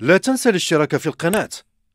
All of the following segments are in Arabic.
لا تنسى الاشتراك في القناة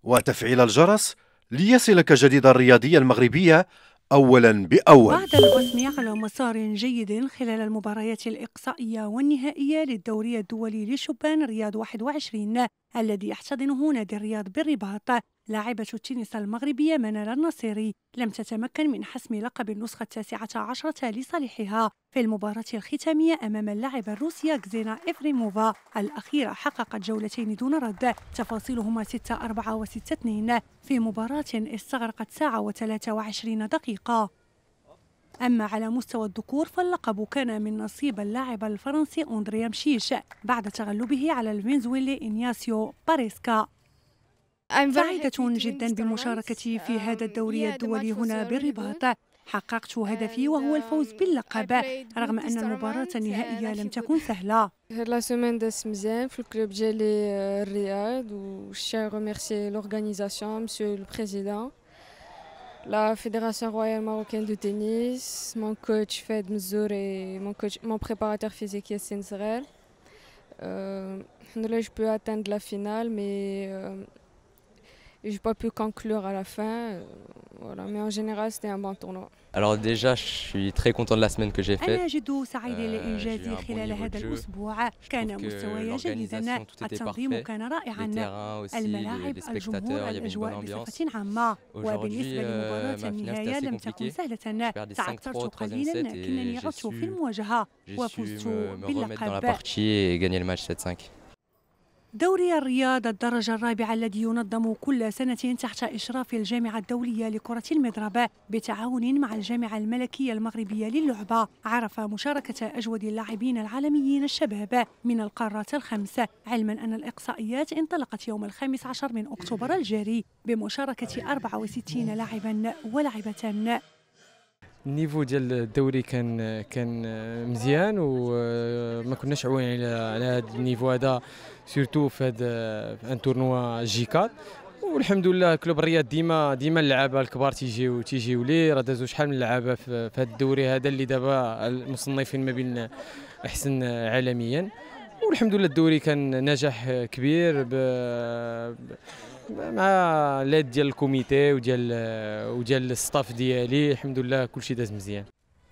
وتفعيل الجرس ليصلك جديد الرياضية المغربية أولا بأول بعد الوسم على مسار جيد خلال المباريات الإقصائية والنهائية للدوري الدولي لشبان رياض 21 الذي يحتضنه نادي الرياض بالرباط لاعبة التنس المغربية منال النصيري لم تتمكن من حسم لقب النسخة التاسعة عشرة لصالحها في المباراة الختامية أمام اللاعبة الروسية كزينا إفريموفا الأخيرة حققت جولتين دون رد تفاصيلهما 6 4 و 6 2 في مباراة استغرقت ساعة و23 دقيقة أما على مستوى الذكور فاللقب كان من نصيب اللاعب الفرنسي أندريا مشيش بعد تغلبه على الفنزويلي إنياسيو باريسكا سعيدة جدا بمشاركتي في هذا الدوري الدولي هنا بالرباط حققت هدفي وهو الفوز uh, باللقب رغم أن المباراة النهائية لم تكن سهلة هاد لا سيمين داس مزيان في الكلوب ديالي الرياض و ريميرسي لورغانيزاسيون مسيو البريزيدون La Fédération royale marocaine de tennis, mon coach Fed Mzour et mon, coach, mon préparateur physique Yassine Zrel. Euh, là, je peux atteindre la finale, mais euh, et j'ai pas pu conclure à la fin. Euh, voilà, mais en général, c'était un bon tournoi. Alors déjà, je suis très content de la semaine que j'ai faite. Euh, je trouve que l'organisation, tout était parfait. Les terrains aussi, les, les spectateurs, il y avait une bonne ambiance. Aujourd'hui, euh, ma finale, c'était assez compliqué. Je perds 5-3 3e set et j'ai su, su me, me remettre dans la partie et gagner le match 7-5. دوري الرياضة الدرجة الرابعة الذي ينظم كل سنة تحت إشراف الجامعة الدولية لكرة المضرب بتعاون مع الجامعة الملكية المغربية للعبة عرف مشاركة أجود اللاعبين العالميين الشباب من القارات الخمسة علما أن الإقصائيات انطلقت يوم الخامس عشر من أكتوبر الجاري بمشاركة 64 لاعبا ولاعبة النيفو ديال الدوري كان كان مزيان وما آه، كناش عوين على على هذا النيفو هذا سورتو في هذا ان تورنوا جي 4 والحمد لله كلوب الرياض ديما ديما اللعابه الكبار تيجيو تيجيو ليه راه دازو شحال من اللعابه في هذا الدوري هذا اللي دابا المصنفين ما بين احسن عالميا والحمد لله الدوري كان نجاح كبير ب... مع لاد ديال الكوميتي وديال وديال الستاف ديالي الحمد لله كلشي داز مزيان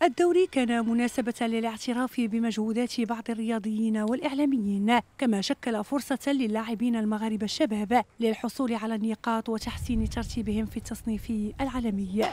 الدوري كان مناسبة للاعتراف بمجهودات بعض الرياضيين والإعلاميين كما شكل فرصة للاعبين المغاربة الشباب للحصول على النقاط وتحسين ترتيبهم في التصنيف العالمي